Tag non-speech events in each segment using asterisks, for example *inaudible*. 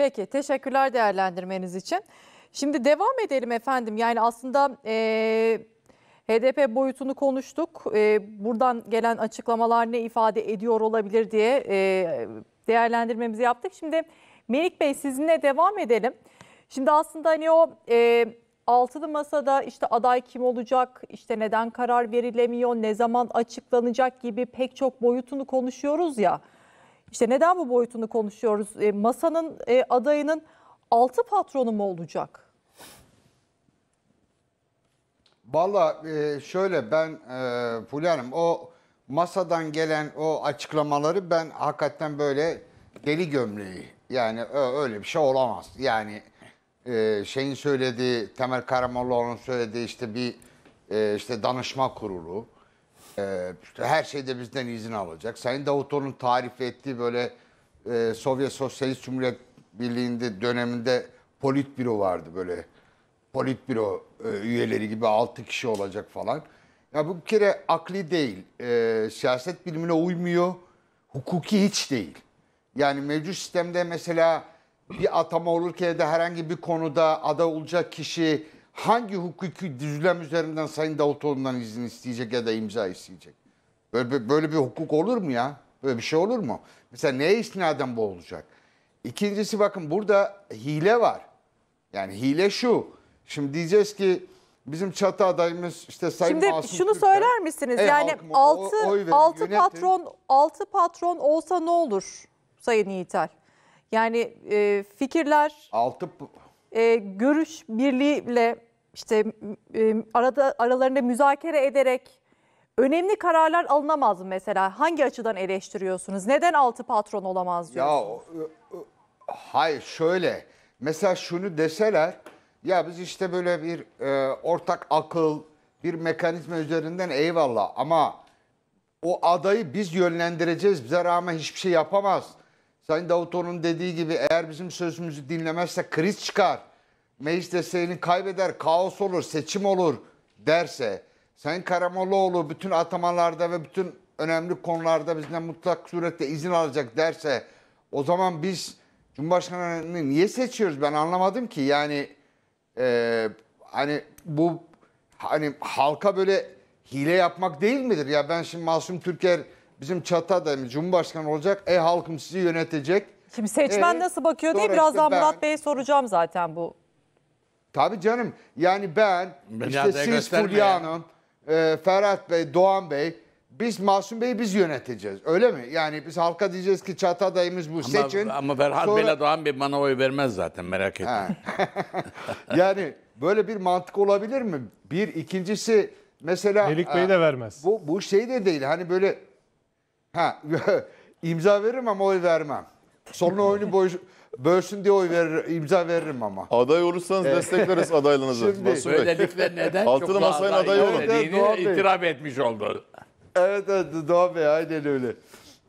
Peki teşekkürler değerlendirmeniz için. Şimdi devam edelim efendim. Yani aslında e, HDP boyutunu konuştuk. E, buradan gelen açıklamalar ne ifade ediyor olabilir diye e, değerlendirmemizi yaptık. Şimdi Melik Bey sizinle devam edelim. Şimdi aslında hani o e, altılı masada işte aday kim olacak, işte neden karar verilemiyor, ne zaman açıklanacak gibi pek çok boyutunu konuşuyoruz ya. İşte neden bu boyutunu konuşuyoruz? E, masanın e, adayının altı patronu mu olacak? Valla e, şöyle ben e, Fulya Hanım o masadan gelen o açıklamaları ben hakikaten böyle deli gömleği yani öyle bir şey olamaz. Yani e, şeyin söylediği Temel Karamollaoğlu'nun söylediği işte bir e, işte danışma kurulu ee, işte her şeyde bizden izin alacak. Sayın Davutoğlu'nun tarif ettiği böyle e, Sovyet Sosyalist Cumhuriyet Birliği'nde döneminde politbüro vardı böyle. Politbüro e, üyeleri gibi 6 kişi olacak falan. Ya bu bir kere akli değil. E, siyaset bilimine uymuyor. Hukuki hiç değil. Yani mevcut sistemde mesela bir atama olurken de herhangi bir konuda aday olacak kişi hangi hukuki düzlem üzerinden Sayın Davutoğlu'ndan izin isteyecek ya da imza isteyecek? Böyle, böyle bir hukuk olur mu ya? Böyle bir şey olur mu? Mesela neye istinaden bu olacak? İkincisi bakın burada hile var. Yani hile şu. Şimdi diyeceğiz ki bizim çatı adayımız işte Sayın Şimdi Masum şunu Türkler, söyler misiniz? E, yani 6 6 patron 6 patron olsa ne olur Sayın Yiğitel? Yani e, fikirler 6 e, görüş birliğiyle işte arada aralarında müzakere ederek önemli kararlar alınamaz mı mesela? Hangi açıdan eleştiriyorsunuz? Neden altı patron olamaz diyorsunuz? Ya hayır şöyle. Mesela şunu deseler ya biz işte böyle bir e, ortak akıl, bir mekanizma üzerinden eyvallah ama o adayı biz yönlendireceğiz. Bize rağmen hiçbir şey yapamaz. Sayın Davutoğlu'nun dediği gibi eğer bizim sözümüzü dinlemezse kriz çıkar meclis desteğini kaybeder, kaos olur, seçim olur derse Sayın Karamollaoğlu bütün atamalarda ve bütün önemli konularda bizden mutlak surette izin alacak derse o zaman biz Cumhurbaşkanı'nı niye seçiyoruz ben anlamadım ki yani e, hani bu hani halka böyle hile yapmak değil midir ya ben şimdi Masum Türker bizim çata da Cumhurbaşkanı olacak e halkım sizi yönetecek. Şimdi seçmen ee, nasıl bakıyor diye birazdan ben... Murat Bey'e soracağım zaten bu Tabii canım. Yani ben, Dünyada işte siz Fulya Hanım, e, Ferhat Bey, Doğan Bey, biz Masum Bey'i biz yöneteceğiz. Öyle mi? Yani biz halka diyeceğiz ki çatı bu. Ama, Seçin. Ama Ferhat sonra... Bey'le Doğan Bey bana oy vermez zaten merak etme. *laughs* yani böyle bir mantık olabilir mi? Bir, ikincisi mesela... Melik e, Bey de vermez. Bu, bu şey de değil. Hani böyle ha, *laughs* imza veririm ama oy vermem. Sonra oyunu boş bölsün diye oy verir, imza veririm ama. Aday olursanız destekleriz adaylığınızı. Şimdi- Masum Bey. Böylelikle neden Altılı çok masaya aday aday olun. verildiğini itiraf etmiş oldu. Evet evet Doğan Bey aynen öyle.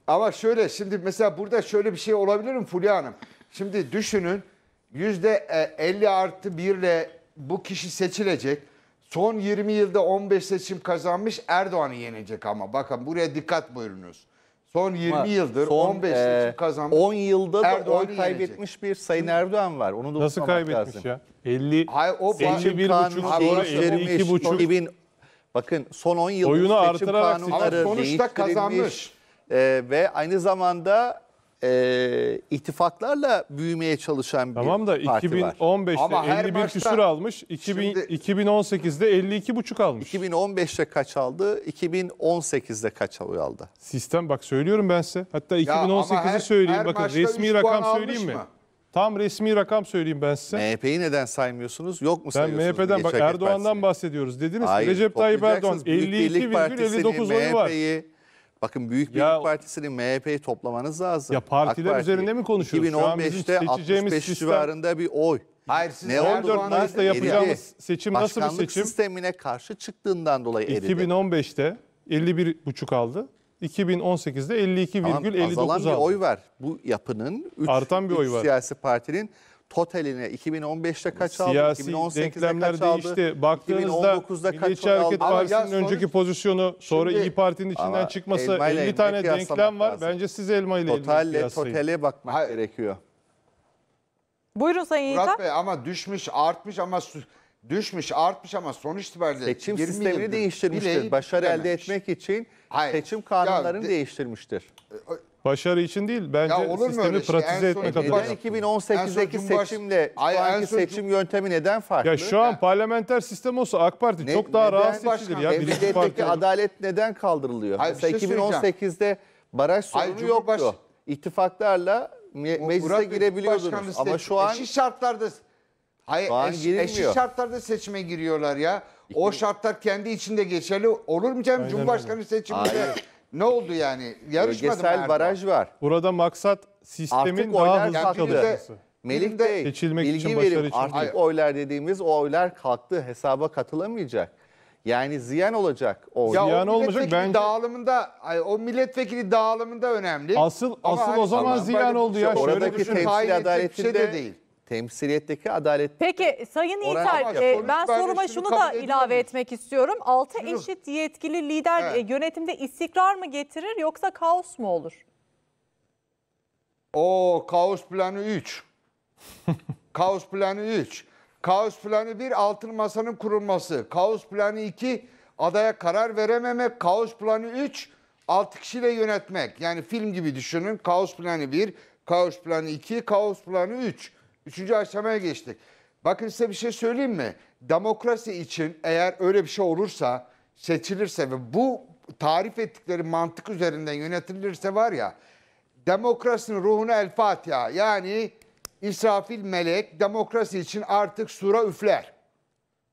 Ama şöyle şimdi mesela burada şöyle bir şey olabilir mi Fulya Hanım? Şimdi düşünün yüzde e, 50 artı 1 ile bu kişi seçilecek. Son 20 yılda 15 seçim kazanmış Erdoğan'ı yenecek ama bakın buraya dikkat buyurunuz. Son 20 Ama yıldır son, 15 e, seçim kazanmış. 10 yılda da Erdoğan'ı oy kaybetmiş bir Sayın Erdoğan var. Onu da Nasıl kaybetmiş lazım. ya? 50 Hayır, o 51 buçuk, 52 buçuk. bakın son 10 yılda Oyunu seçim kanunları değiştirilmiş. Sonuçta kazanmış. E, ve aynı zamanda e, ittifaklarla büyümeye çalışan bir Tamam da parti var. 2015'te Ama her 51 maçta- küsur almış. 2000, Şimdi- 2018'de 52,5 almış. 2015'te kaç aldı? 2018'de kaç oy aldı? Sistem bak söylüyorum ben size. Hatta 2018'i söyleyeyim. her Bakın resmi rakam söyleyeyim mi? mı? Tam resmi rakam söyleyeyim ben size. MHP'yi neden saymıyorsunuz? Yok mu Ben sayıyorsunuz? MHP'den bak Erdoğan'dan bahsediyoruz dediniz. Hayır, Recep Tayyip Erdoğan toplayacaksınız. Büyük Birlik Partisini, 52,59 oyu var. MHP'yi, Bakın Büyük Birlik ya, Partisi'ni MHP'yi toplamanız lazım. Ya partiler Parti, üzerinde mi konuşuyoruz? 2015'te 65 sistem... civarında bir oy. Hayır siz ne 14 Mayıs'ta yapacağımız seçim nasıl bir seçim? sistemine karşı çıktığından dolayı eridi. 2015'te 51,5 aldı. 2018'de 52,59 tamam, aldı. Azalan bir oy var. Bu yapının 3 artan bir oy var. siyasi partinin totaline 2015'te kaç aldı, Siyasi 2018'de denklemler kaç aldı, Baktığınızda 2019'da kaç Hareket aldı. Partisi'nin Ama ya önceki pozisyonu sonra Şimdi- İyi Parti'nin içinden çıkması ile 50 elmayı tane denklem var. lazım. Bence siz elma ile elmayı Totalle kıyaslayın. totale bakmak Hayır. gerekiyor. Buyurun Sayın Yiğit'e. Murat Bey ama düşmüş, artmış ama düşmüş, artmış ama sonuç itibariyle Seçim 20 sistemini değiştirmiştir. bileği Başarı elde etmek için Hayır. seçim Ya kanunlarını de- değiştirmiştir. Ö- Başarı için değil. Bence Ya olur mu sistemi şey? pratize son etmek Neden adına. Neden 2018'deki seçimle şu anki seçim yöntemi neden farklı? Ya şu an parlamenter sistem olsa AK Parti Ne- çok daha neden rahat seçilir ya. Birinci parti. adalet neden kaldırılıyor? Hayır, şey 2018'de baraj sorunu Hayır, Cumhurbaş- İttifaklarla me- meclise Murat girebiliyordunuz. Başkanlığı Ama şu an eşit şartlarda hayır Şu eş- eşit şartlarda seçime giriyorlar ya. O şartlar kendi içinde geçerli olur mu canım Cumhurbaşkanı seçiminde? Ne oldu yani? Yarışmadı Bölgesel Erdoğan? baraj var. Burada maksat sistemin Artık daha oylar hızlı kalktı. çalışması. Melih Bey, seçilmek bilgi için, başarı verim için artık değil. oylar dediğimiz o oylar kalktı hesaba katılamayacak. Yani ziyan olacak o Ya Ziyan o olmayacak, bence- dağılımında, o milletvekili dağılımında önemli. Asıl- asıl o hani zaman ziyan oldu ya. Şöyle Oradaki düşün. temsil Kaybedecek bir şey de değil temsiliyetteki adalet. Peki Sayın İlter e, ben soruma şunu da ilave etmek istiyorum. Altı şunu. eşit yetkili lider evet. e, yönetimde istikrar mı getirir yoksa kaos mu olur? O kaos planı 3. *laughs* kaos planı 3. Kaos planı 1 altın masanın kurulması. Kaos planı 2 adaya karar verememek. Kaos planı 3 6 kişiyle yönetmek. Yani film gibi düşünün. Kaos planı 1, kaos planı 2, kaos planı 3. Üçüncü aşamaya geçtik. Bakın size bir şey söyleyeyim mi? Demokrasi için eğer öyle bir şey olursa, seçilirse ve bu tarif ettikleri mantık üzerinden yönetilirse var ya, demokrasinin ruhuna El Fatiha. Yani İsrafil melek demokrasi için artık sura üfler.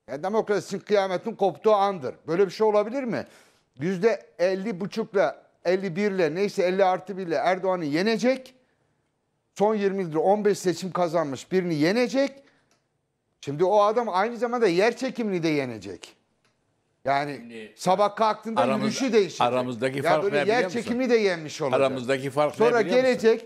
Yani demokrasi için kıyametin koptuğu andır. Böyle bir şey olabilir mi? Yüzde elli buçukla 51 ile neyse 50 artı birle Erdoğan'ı yenecek son 20 yıldır 15 seçim kazanmış birini yenecek. Şimdi o adam aynı zamanda yer çekimini de yenecek. Yani Şimdi, sabah kalktığında aramız, yürüyüşü değişecek. Aramızdaki ya fark böyle ne yer çekimi de yenmiş olacak. Aramızdaki fark Sonra ne gelecek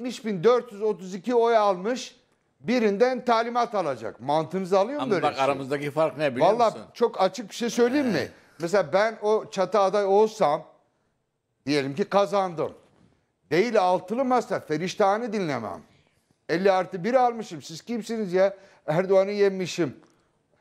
musun? 70.432 oy almış birinden talimat alacak. Mantığınızı alıyor mu böyle bak şey? aramızdaki fark ne biliyor Vallahi musun? Valla çok açık bir şey söyleyeyim mi? Mesela ben o çatı aday olsam diyelim ki kazandım. Değil altılı masa feriştahını dinlemem. 50 artı 1 almışım. Siz kimsiniz ya? Erdoğan'ı yenmişim.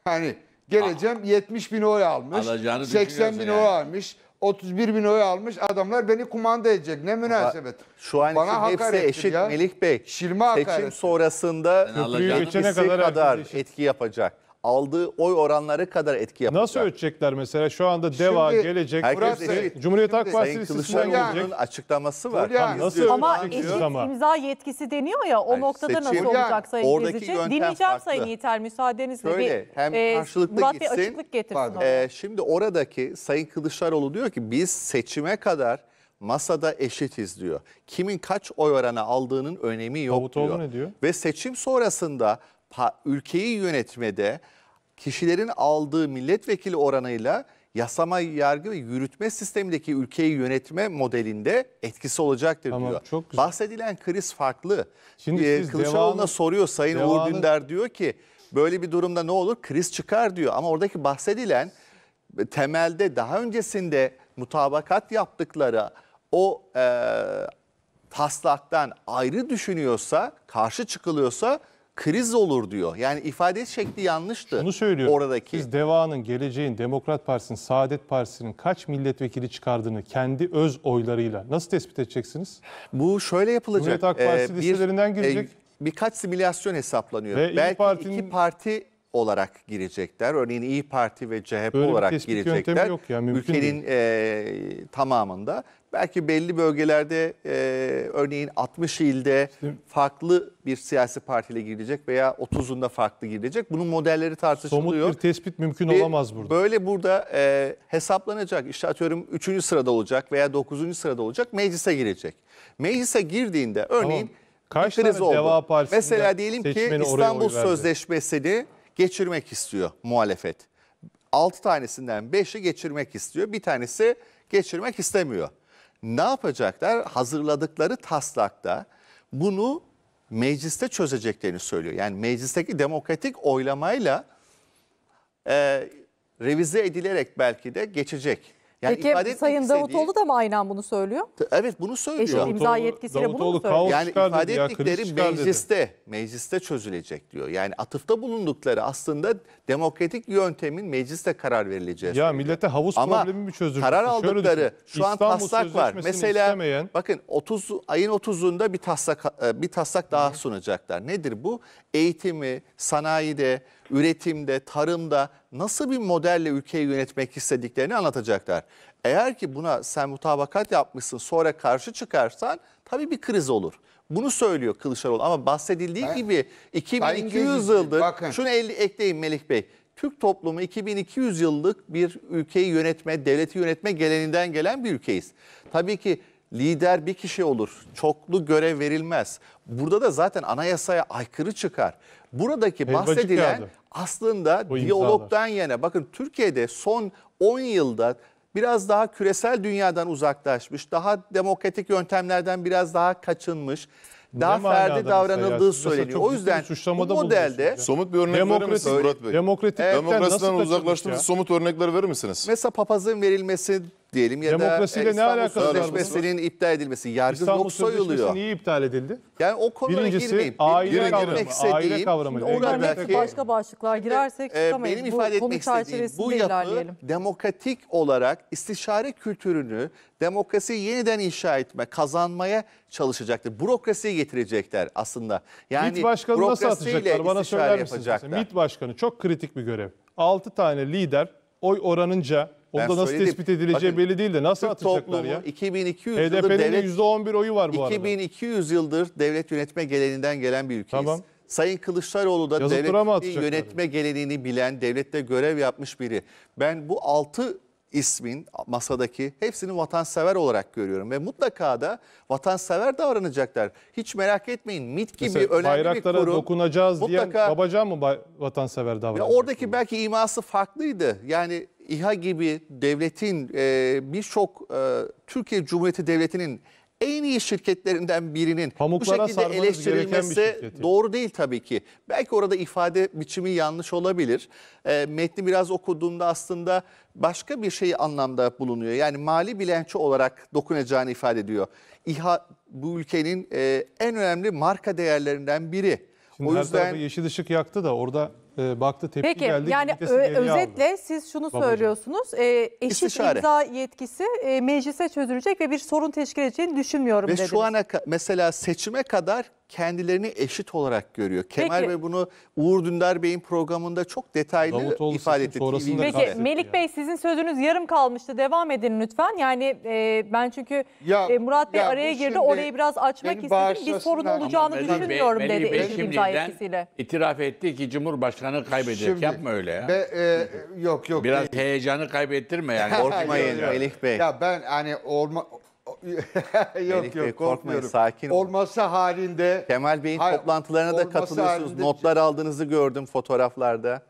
Hani geleceğim 70 bin oy almış. 80 bin yani. oy almış. 31 bin oy almış adamlar beni kumanda edecek. Ne münasebet. Şu an Bana için hepsi eşit ya. Melik Bey. Şilme Seçim hakaret. sonrasında köprüyü geçene kadar, kadar etki yapacak aldığı oy oranları kadar etki yapacak. Nasıl ölçecekler mesela? Şu anda DEVA Şimdi gelecek. herkes Murat eşit. Cumhuriyet Halk Şimdi Sayın açıklaması var. Tam Nasıl? Ama eşit ama. imza yetkisi deniyor ya o Hayır, noktada seçim- nasıl olacak Sayın Oradaki Gezici? yöntem Dinleyeceğim farklı. Sayın yeter müsaadenizle. Şöyle, bir, hem e, karşılıklı Murat Bey gitsin, açıklık getirsin. pardon. Ee, şimdi oradaki Sayın Kılıçdaroğlu diyor ki biz seçime kadar masada eşitiz diyor. Kimin kaç oy oranı aldığının önemi yok Davutoğlu diyor. ne diyor? Ve seçim sonrasında ülkeyi yönetmede kişilerin aldığı milletvekili oranıyla yasama, yargı ve yürütme sistemindeki ülkeyi yönetme modelinde etkisi olacaktır tamam, diyor. Çok güzel. Bahsedilen kriz farklı. Şimdi ee, Kılıçdaroğlu'na soruyor Sayın devamlı, Uğur Dündar diyor ki böyle bir durumda ne olur? Kriz çıkar diyor. Ama oradaki bahsedilen e, temelde daha öncesinde mutabakat yaptıkları o e, taslaktan ayrı düşünüyorsa, karşı çıkılıyorsa kriz olur diyor. Yani ifade şekli yanlıştı. Bunu söylüyor. Oradaki. Biz Deva'nın, Geleceğin, Demokrat Partisi'nin, Saadet Partisi'nin kaç milletvekili çıkardığını kendi öz oylarıyla nasıl tespit edeceksiniz? Bu şöyle yapılacak. Cumhuriyet Halk Partisi ee, listelerinden girecek. E, birkaç simülasyon hesaplanıyor. Ve Belki iki, partinin... iki parti olarak girecekler. Örneğin İyi Parti ve CHP Böyle olarak girecekler. Yok ya, Ülkenin e, tamamında. Belki belli bölgelerde e, örneğin 60 ilde işte, farklı bir siyasi partiyle girecek veya 30'unda farklı girecek. Bunun modelleri tartışılıyor. Somut bir tespit mümkün ve olamaz burada. Böyle burada e, hesaplanacak. İşte atıyorum 3. sırada olacak veya 9. sırada olacak meclise girecek. Meclise girdiğinde örneğin tamam. Kaç tane oldu. Deva Mesela diyelim ki İstanbul Sözleşmesi'ni geçirmek istiyor muhalefet. 6 tanesinden 5'i geçirmek istiyor. Bir tanesi geçirmek istemiyor. Ne yapacaklar? Hazırladıkları taslakta bunu mecliste çözeceklerini söylüyor. Yani meclisteki demokratik oylamayla e, revize edilerek belki de geçecek. Yani Peki ifade etmek Sayın Davutoğlu da mı aynen bunu söylüyor? Evet bunu söylüyor. Eşim imza Davutoğlu- yetkisiyle bunu mu söylüyor? Yani çıkar ifade dedi ya, mecliste, mecliste çözülecek diyor. Yani atıfta bulundukları aslında demokratik yöntemin mecliste karar verileceği. Ya söyleniyor. millete havuz Ama problemi mi çözülür? karar aldıkları şu an İstanbul taslak var. Mesela istemeyen, bakın 30 ayın 30'unda bir taslak e, bir taslak daha sunacaklar. Nedir bu? Eğitimi, sanayide, üretimde, tarımda nasıl bir modelle ülkeyi yönetmek istediklerini anlatacaklar. Eğer ki buna sen mutabakat yapmışsın sonra karşı çıkarsan tabii bir kriz olur. Bunu söylüyor Kılıçdaroğlu ama bahsedildiği ben, gibi 2200 yıldır bakın. şunu el, ekleyin Melih Bey. Türk toplumu 2200 yıllık bir ülkeyi yönetme, devleti yönetme geleninden gelen bir ülkeyiz. Tabii ki lider bir kişi olur. Çoklu görev verilmez. Burada da zaten anayasaya aykırı çıkar buradaki Helvacı bahsedilen kağıdı. aslında o diyalogdan yana. Bakın Türkiye'de son 10 yılda biraz daha küresel dünyadan uzaklaşmış, daha demokratik yöntemlerden biraz daha kaçınmış, daha ne ferdi davranıldığı söyleniyor. O yüzden bu modelde somut bir örnek demokratik, verir misiniz Murat Bey? Demokratik, evet. Demokrasiden uzaklaştığımız somut örnekler verir misiniz? Mesela papazın verilmesi diyelim ya Demokrasiyle da ne alakası var Sözleşmesi'nin iptal edilmesi yargı İstanbul yok soyuluyor. Sözleşmesi niye iptal edildi? Yani o konulara Birincisi, girmeyeyim. aile Benim kavramı, girmek aile istediğim, kavramı. şimdi Engel oradaki- başka başlıklar girersek e, benim ifade bu konu etmek istediğim bu çerçevesinde yapı ilerleyelim. demokratik olarak istişare kültürünü demokrasiyi yeniden inşa etme, kazanmaya çalışacaktır. Bürokrasiye getirecekler aslında. Yani MİT başkanı nasıl atacaklar bana söyler misiniz? yapacaklar. MİT başkanı çok kritik bir görev. 6 tane lider oy oranınca Onda nasıl söyleyeyim. tespit edileceği Bakın, belli değil de nasıl Türk atacaklar ya? 2200 yıldır devlet, %11 oyu var bu 2200 arada. yıldır devlet yönetme geleninden gelen bir ülkeyiz. Tamam. Sayın Kılıçdaroğlu da devlet yönetme geleneğini bilen, devlette görev yapmış biri. Ben bu 6 ismin masadaki hepsini vatansever olarak görüyorum ve mutlaka da vatansever davranacaklar. Hiç merak etmeyin MIT gibi Mesela önemli bir kurum. Bayraklara dokunacağız mutlaka, diyen babacan mı vatansever davranacak? Oradaki belki iması farklıydı. Yani İHA gibi devletin e, birçok e, Türkiye Cumhuriyeti Devleti'nin en iyi şirketlerinden birinin Pamuklara bu şekilde eleştirilmesi bir doğru değil tabii ki. Belki orada ifade biçimi yanlış olabilir. E, metni biraz okuduğumda aslında başka bir şey anlamda bulunuyor. Yani mali bilanço olarak dokunacağını ifade ediyor. İHA bu ülkenin e, en önemli marka değerlerinden biri. Şimdi o yüzden yeşil ışık yaktı da orada e, baktı tepki Peki, geldi. yani ö- özetle aldı. siz şunu Babacığım. söylüyorsunuz. E, eşit İstişare. imza yetkisi e, meclise çözülecek ve bir sorun teşkil edeceğini düşünmüyorum ve dediniz. şu ana mesela seçime kadar kendilerini eşit olarak görüyor. Kemal Peki. Bey bunu Uğur Dündar Bey'in programında çok detaylı Davutoğlu ifade etti. Peki Melik Bey sizin sözünüz yarım kalmıştı. Devam edin lütfen. Yani e, ben çünkü ya, e, Murat Bey ya, araya girdi. Şimdi, orayı biraz açmak istedim. Bir sorun olacağını Melik düşünmüyorum Bey, dedi Melik Bey etkisiyle. İtiraf etti ki Cumhurbaşkanı kaybedecek. Şimdi, Yapma öyle ya. Be, e, yok yok. Biraz değil. heyecanı kaybettirme yani. *laughs* Korkmayın Melik Bey. Ya ben hani orma, *laughs* yok Melih yok korkmuyorum. sakin olun. Olmasa halinde Kemal Bey'in Hayır, toplantılarına da katılıyorsunuz. halinde- Notlar aldığınızı gördüm fotoğraflarda.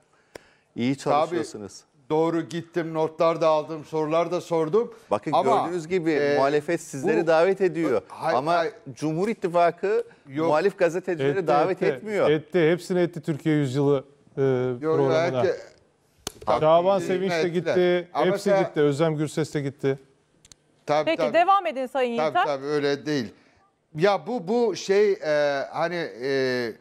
İyi çalışıyorsunuz. doğru gittim notlar da aldım sorular da sordum. Bakın Ama, gördüğünüz gibi e, muhalefet sizleri bu- davet ediyor. Hayır, Ama hayır. Cumhur İttifakı Yok. muhalif gazetecileri davet etmiyor. Etti. Hepsini etti Türkiye Yüzyılı e, Yok, programına. herke- Şaban Sevinç de gitti. Ama Hepsi sen- gitti. Özlem Gürses de gitti. Tabii, Peki tabii. devam edin Sayın Tabii Yeter. tabii öyle değil. Ya bu bu şey e, hani e,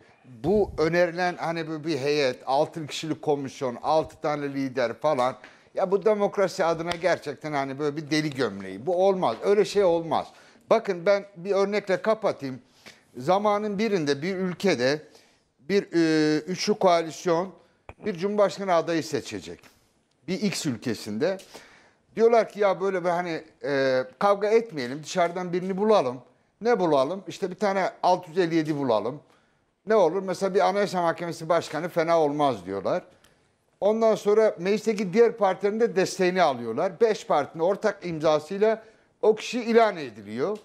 bu önerilen hani böyle bir heyet, altı kişilik komisyon, altı tane lider falan. Ya bu demokrasi adına gerçekten hani böyle bir deli gömleği. Bu olmaz. Öyle şey olmaz. Bakın ben bir örnekle kapatayım. Zamanın birinde bir ülkede bir e, üçlü koalisyon bir cumhurbaşkanı adayı seçecek. Bir X ülkesinde. Diyorlar ki ya böyle bir hani e, kavga etmeyelim dışarıdan birini bulalım. Ne bulalım? İşte bir tane 657 bulalım. Ne olur? Mesela bir anayasa mahkemesi başkanı fena olmaz diyorlar. Ondan sonra meclisteki diğer partilerin de desteğini alıyorlar. Beş partinin ortak imzasıyla o kişi ilan ediliyor.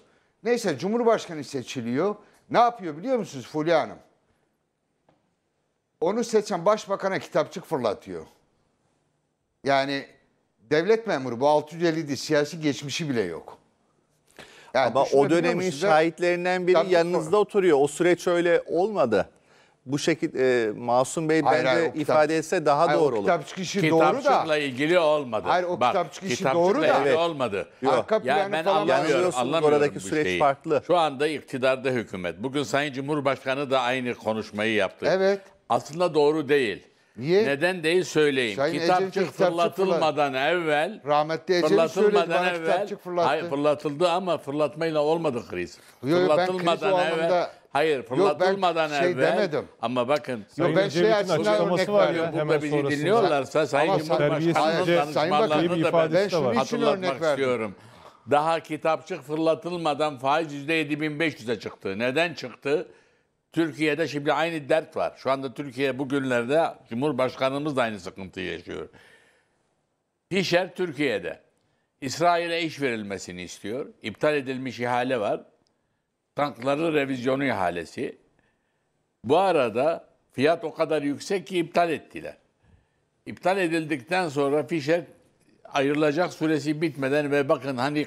Neyse Cumhurbaşkanı seçiliyor. Ne yapıyor biliyor musunuz Fulya Hanım? Onu seçen başbakana kitapçık fırlatıyor. Yani Devlet memuru bu 650'di siyasi geçmişi bile yok. Yani Ama o dönemin şahitlerinden biri Tabii yanınızda sonra. oturuyor. O süreç öyle olmadı. Bu şekilde Masum Bey hayır, bence hayır, ifade etse daha hayır, doğru olur. Kitap çıkışı doğru da. ilgili olmadı. Hayır o Bak, kitapçık işi doğru da. Evet. olmadı. Yok. Arka yani ben falan anlamıyorum, anlamıyorum oradaki süreç şeyi. farklı. Şu anda iktidarda hükümet. Bugün Sayın Cumhurbaşkanı da aynı konuşmayı yaptı. Evet. Aslında doğru değil. Niye? Neden değil söyleyeyim. Sayın kitapçık Ecevit fırlatılmadan fırla... evvel rahmetli Ecevit fırlatılmadan söyledi evvel, kitapçık fırlattı. Hayır, fırlatıldı ama fırlatmayla olmadı kriz. Yo, fırlatılmadan ben kriz evvel anlamda... Hayır, fırlatılmadan Yok, ben şey demedim. Ama bakın. Yok ben şey açısından örnek var ya. Burada bizi dinliyorlarsa Sayın Cumhurbaşkanı'nın danışmanlarını da ben, ben şunun için örnek verdim. Daha kitapçık fırlatılmadan faiz %7500'e çıktı. Neden çıktı? Türkiye'de şimdi aynı dert var. Şu anda Türkiye bugünlerde Cumhurbaşkanımız da aynı sıkıntıyı yaşıyor. Pişer Türkiye'de. İsrail'e iş verilmesini istiyor. İptal edilmiş ihale var. Tankları revizyonu ihalesi. Bu arada fiyat o kadar yüksek ki iptal ettiler. İptal edildikten sonra Fischer ayrılacak süresi bitmeden ve bakın hani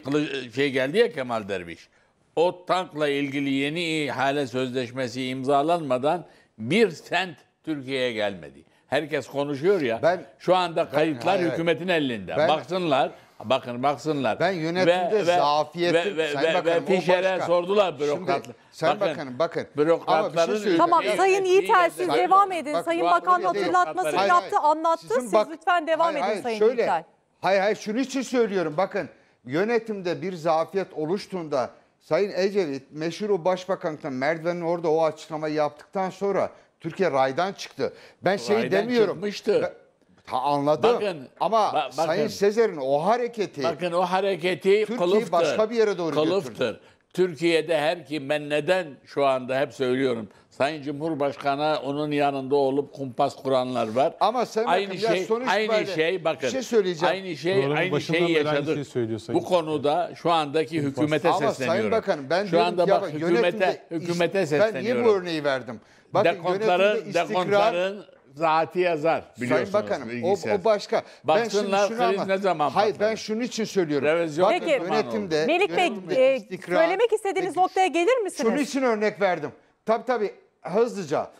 şey geldi ya Kemal Derviş o tankla ilgili yeni ihale sözleşmesi imzalanmadan bir sent Türkiye'ye gelmedi. Herkes konuşuyor ya. Ben şu anda kayıtlar ben, hükümetin elinde. Ben, Baksınlar. Bakın baksınlar. Ben yönetimde ve, zafiyeti ve, ve, Sayın ve, Bakanım, ve Fişer'e sordular bürokratlar. Sen bakın, bakın. Şey bürokratların şey Tamam Sayın Yiğiter siz sayın, devam edin. Bak, sayın Bakan hatırlatması hayır, yaptı hayır, anlattı. Sizin siz bak, lütfen devam hayır, edin hayır, Sayın şöyle, Yiğiter. Hayır hayır şunu için söylüyorum bakın. Yönetimde bir zafiyet oluştuğunda Sayın Ecevit meşhur o başbakanlıktan merdivenin orada o açıklamayı yaptıktan sonra Türkiye raydan çıktı. Ben şeyi raydan demiyorum. Çıkmıştı. Ben, Ha, anladım. Bakın, Ama ba bakın, Sayın Sezer'in o hareketi... Bakın o hareketi Türkiye'yi başka bir yere doğru kılıftır. götürdü. Türkiye'de her kim ben neden şu anda hep söylüyorum. Sayın Cumhurbaşkanı onun yanında olup kumpas kuranlar var. Ama sen aynı bakın, şey sonuç aynı böyle, şey bakın. Şey söyleyeceğim. Aynı şey Doğru, aynı şey şeyi yaşadık. Aynı şey Bu konuda şu andaki kumpas. hükümete Ama sesleniyorum. Sayın Bakanım ben şu anda bak hükümete hükümete iş, sesleniyorum. Ben niye bu örneği verdim? Bakın dekontların, dekontların Zaati yazar biliyorsunuz. Sayın Bakanım o, o başka. Baksınlar ben şunu ne zaman Hayır ben şunun için söylüyorum. Revizyon Peki, yönetimde, Melik Bey e, istikrar, söylemek istediğiniz noktaya gelir misiniz? Şunun için örnek verdim. Tabii tabii hızlıca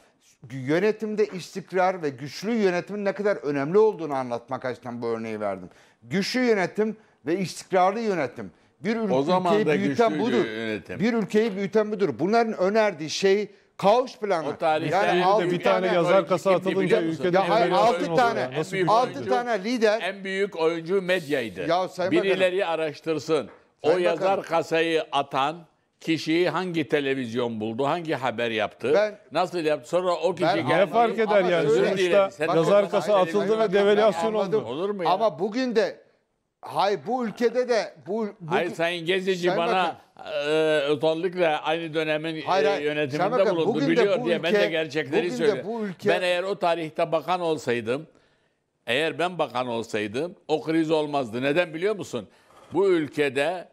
yönetimde istikrar ve güçlü yönetimin ne kadar önemli olduğunu anlatmak açısından bu örneği verdim. Güçlü yönetim ve istikrarlı yönetim. Bir ül- o zaman ülkeyi büyüten budur. Yönetim. Bir ülkeyi büyüten budur. Bunların önerdiği şey Kavuş planı. O yani bir, altı, bir tane yazar kasa atılınca ülkede ya hayır, altı tane, büyük 6 oyuncu, tane lider. En büyük oyuncu medyaydı. Ya Birileri Bakanım. araştırsın. Sayın o yazar Bakanım. kasayı atan kişiyi hangi televizyon buldu, hangi haber yaptı, ben, nasıl yaptı, sonra o kişi geldi. Ne fark eder yani? Sonuçta yazar kasa atıldı ve devalüasyon oldu. Olur mu ya? Ama bugün de, hayır bu ülkede de... bu. Bugün, hayır Sayın Gezici bana... Bakanım, e, özellikle aynı dönemin Hayır, e, hayır. yönetiminde Bakın, bulundu biliyor bu diye ben de gerçekleri söylüyorum. bu ülke- Ben eğer o tarihte bakan olsaydım, eğer ben bakan olsaydım o kriz olmazdı. Neden biliyor musun? Bu ülkede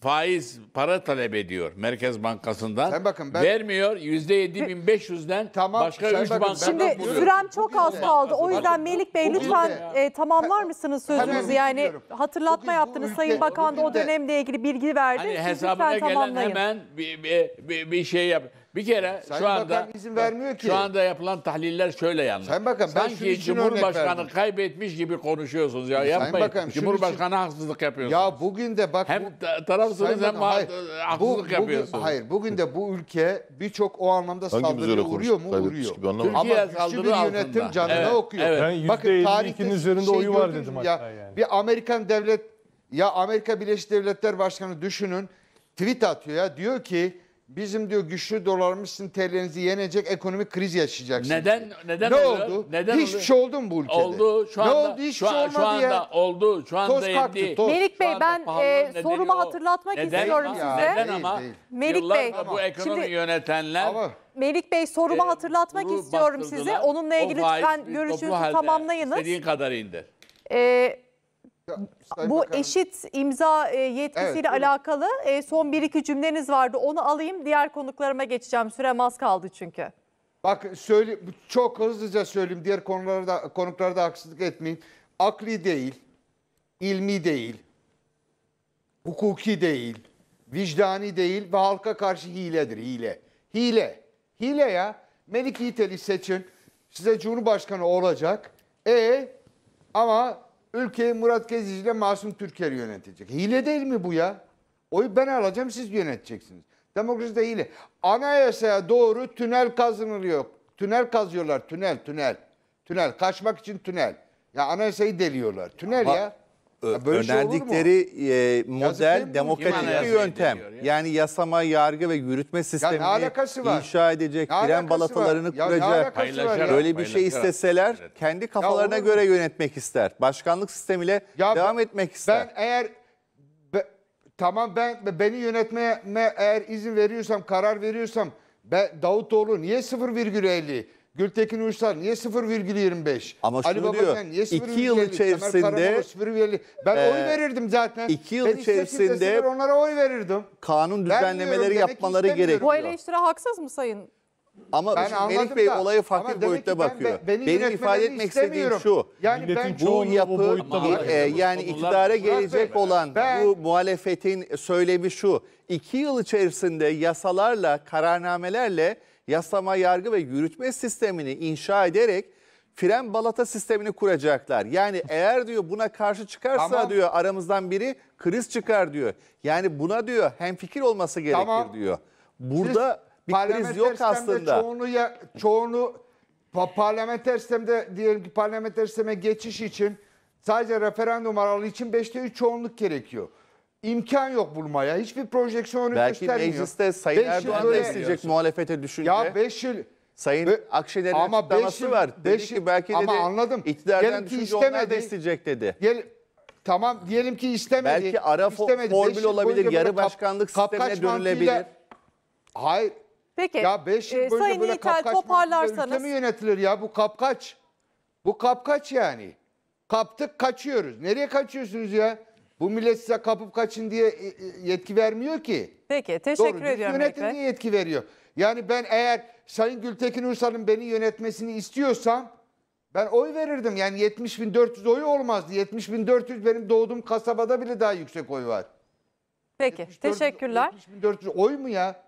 faiz para talep ediyor Merkez Bankası'ndan. Sen bakın ben... Vermiyor %7500'den e, tamam, başka 3 banka. Şimdi ben sürem çok az kaldı. O yüzden Melik Bey lütfen de. e, tamamlar mısınız sözünüzü? Yani hatırlatma bugün yaptınız. Ülke, Sayın Bakan da o dönemle ilgili bilgi verdi. Hani hesabına gelen tamamlayın. hemen bir, bir, bir, bir şey yap. Bir kere ee, Sayın şu anda Bakan izin vermiyor ki. şu anda yapılan tahliller şöyle yanlış. Sayın Bakan ben şunun Sanki Cumhurbaşkanı kaybetmiş gibi konuşuyorsunuz ya yapmayın. Bakan, şunun için- Cumhurbaşkanı haksızlık yapıyorsunuz. Ya bugün de bak Hem bu- ta- tarafsınız Sayın hem Bakan, haksızlık bugün- yapıyorsunuz. hayır bugün de bu ülke birçok o anlamda Hangimiz saldırıya öyle uğruyor mu uğruyor. Türkiye güçlü saldırı bir yönetim altında. canına Evet, okuyor. evet. Yani %52'nin üzerinde şey oyu var gördünüz dedim mü yani. Bir Amerikan devlet ya Amerika Birleşik Devletler Başkanı düşünün tweet atıyor ya diyor ki Bizim diyor güçlü dolarımız sizin TL'nizi yenecek ekonomik kriz yaşayacaksın. Neden neden ne oldu? Neden Hiçbir oluyor? şey oldu mu bu ülkede? Oldu. Şu anda ne oldu? Hiçbir şu, şey olmadı şu anda ya. oldu. Şu anda toz kalktı, yendi. Toz. Melik Bey ben e, sorumu o. hatırlatmak neden istiyorum ya? size. Neden ama? Değil, Melik Bey bu ekonomi Şimdi, yönetenler ama, Melik Bey sorumu e, hatırlatmak istiyorum size. Onunla ilgili lütfen görüşünüzü tamamlayınız. İstediğin kadar indir. Eee bu eşit imza e, yetkisiyle Evet, alakalı e, son bir iki cümleniz vardı. Onu alayım diğer konuklarıma geçeceğim. Sürem az kaldı çünkü. Bak söyle çok hızlıca söyleyeyim diğer konularda konuklarda haksızlık etmeyin Akli değil, ilmi değil, hukuki değil, vicdani değil ve halka karşı hiledir hile. Hile. Hile ya. Melik Yiğit'i seçin. Size Cumhurbaşkanı olacak. E ama Ülkeyi Murat Gezici ile Masum Türker yönetecek. Hile değil mi bu ya? Oyu ben alacağım siz yöneteceksiniz. Demokrasi de hile. Anayasaya doğru tünel kazınılıyor. Tünel kazıyorlar tünel tünel. Tünel kaçmak için tünel. Ya anayasayı deliyorlar. Tünel ya. ya ya şey önerdikleri şey model Yazık demokratik bir yöntem. Ya. Yani yasama, yargı ve yürütme sistemini ya inşa edecek, fren balatalarını ya kuracak. böyle bir şey isteseler evet. kendi kafalarına ya göre yönetmek ister. Başkanlık sistemiyle ya devam ben, etmek ister. Ben eğer be, tamam ben beni yönetmeye eğer izin veriyorsam, karar veriyorsam ben Davutoğlu niye 0,50 Gültekin Uysal niye 0,25? Ama şunu Ali diyor, niye 0,50? iki yıl içerisinde- Kemal Karamoğlu Ben Ee, oy verirdim zaten. İki yıl Ben içerisinde- sıfır onlara oy verirdim. Kanun düzenlemeleri yapmaları istemiyorum. gerekiyor. Bu eleştiri haksız mı sayın? Ama Ben şimdi Melih Bey da, olaya farklı bir boyutta ben- bakıyor. ben- beni Benim ifade etmek istediğim şu. Yani ben bu Çoğunluğu bu yapı e, yani Konular- iktidara gelecek Bey, olan ben- bu muhalefetin söylemi şu. İki yıl içerisinde yasalarla, kararnamelerle yaslama yargı ve yürütme sistemini inşa ederek fren balata sistemini kuracaklar. Yani eğer diyor buna karşı çıkarsa tamam. diyor aramızdan biri kriz çıkar diyor. Yani buna diyor hem fikir olması gerekir tamam. diyor. Burada Siz bir kriz yok aslında. Çoğunu ya, çoğunu parlamenter sistemde diyelim ki parlamenter sisteme geçiş için sadece referandum aralığı için 5'te 3 çoğunluk gerekiyor imkan yok bulmaya. Hiçbir projeksiyonu Belki göstermiyor. mecliste Sayın Beş yıl Erdoğan da isteyecek muhalefete düşünce. Ya 5 yıl Sayın Ve- Akşener'in ama açıklaması yıl- var. Dedi ki belki dedi ama anladım. iktidardan Diyelim ki düşünce onlar istemedi. destekleyecek dedi. gel tamam diyelim ki istemedi. Belki ara fo- istemedi. formül olabilir, yarı böyle başkanlık sistemine dönülebilir. mantığıyla- Hayır. Peki. Ya 5 yıl e, boyunca Sayın böyle İlkel kapkaç mantığıyla ülke mi yönetilir ya? Bu kapkaç. Bu kapkaç yani. Kaptık kaçıyoruz. Nereye kaçıyorsunuz ya? Bu millet size kapıp kaçın diye e, e, yetki vermiyor ki. Peki teşekkür Doğru, ediyorum. Yönetim Bey. diye yetki veriyor. Yani ben eğer Sayın Gültekin Uysal'ın beni yönetmesini istiyorsam ben oy verirdim. Yani 70.400 oy olmazdı. 70.400 benim doğduğum kasabada bile daha yüksek oy var. Peki 74, teşekkürler. 70.400 oy mu ya?